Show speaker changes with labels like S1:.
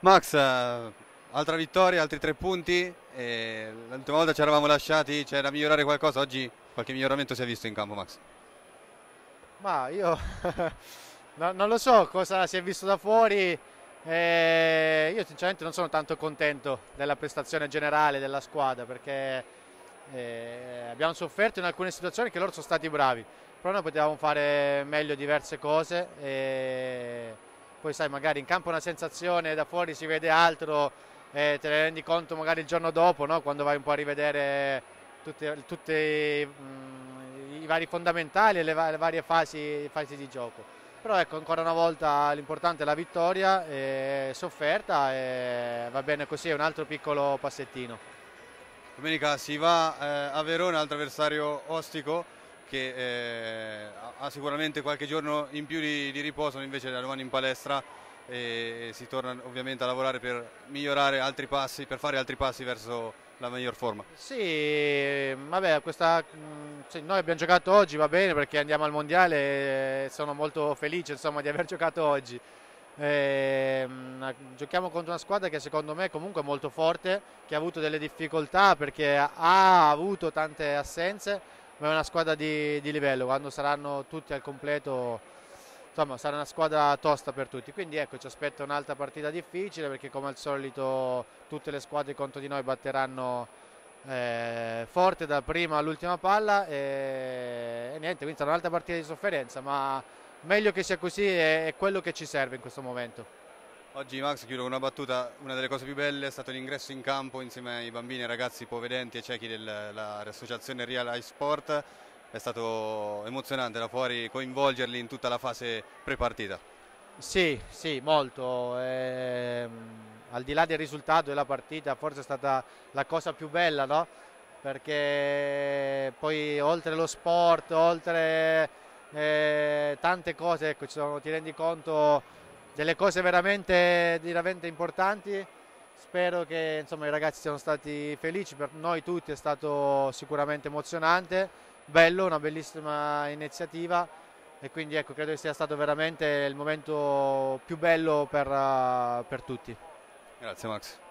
S1: Max, eh, altra vittoria, altri tre punti. L'ultima volta ci eravamo lasciati, c'era da migliorare qualcosa. Oggi qualche miglioramento si è visto in campo, Max?
S2: Ma io no, non lo so cosa si è visto da fuori. Eh, io sinceramente non sono tanto contento della prestazione generale della squadra perché eh, abbiamo sofferto in alcune situazioni che loro sono stati bravi, però noi potevamo fare meglio diverse cose. E poi sai magari in campo una sensazione, da fuori si vede altro e eh, te ne rendi conto magari il giorno dopo, no? quando vai un po' a rivedere tutti mm, i vari fondamentali e le, le varie fasi, fasi, di gioco. Però ecco, ancora una volta l'importante è la vittoria, è eh, sofferta e va bene così, è un altro piccolo passettino.
S1: Domenica si va eh, a Verona, altro avversario ostico, che eh, ha sicuramente qualche giorno in più di, di riposo, invece da domani in palestra e si torna ovviamente a lavorare per migliorare altri passi, per fare altri passi verso la miglior forma.
S2: Sì, vabbè, questa, cioè noi abbiamo giocato oggi, va bene perché andiamo al mondiale e sono molto felice insomma, di aver giocato oggi. E, ehm, giochiamo contro una squadra che secondo me comunque è molto forte, che ha avuto delle difficoltà perché ha avuto tante assenze ma è una squadra di, di livello, quando saranno tutti al completo insomma sarà una squadra tosta per tutti quindi ecco ci aspetta un'altra partita difficile perché come al solito tutte le squadre contro di noi batteranno eh, forte da prima all'ultima palla e, e, niente quindi sarà un'altra partita di sofferenza ma meglio che sia così è, è quello che ci serve in questo momento
S1: Oggi Max, chiudo con una battuta, una delle cose più belle è stato l'ingresso in campo insieme ai bambini e ragazzi povedenti e ciechi dell'associazione Real Eye Sport, è stato emozionante da fuori coinvolgerli in tutta la fase prepartita.
S2: Sì, sì, molto. Eh, al di là del risultato della partita forse è stata la cosa più bella, no? Perché poi oltre lo sport, oltre eh, tante cose, ecco, sono, ti rendi conto delle cose veramente, veramente importanti. Spero che insomma, i ragazzi siano stati felici, per noi tutti è stato sicuramente emozionante, bello, una bellissima iniziativa e quindi ecco, credo che sia stato veramente il momento più bello per, per tutti.
S1: Grazie Max.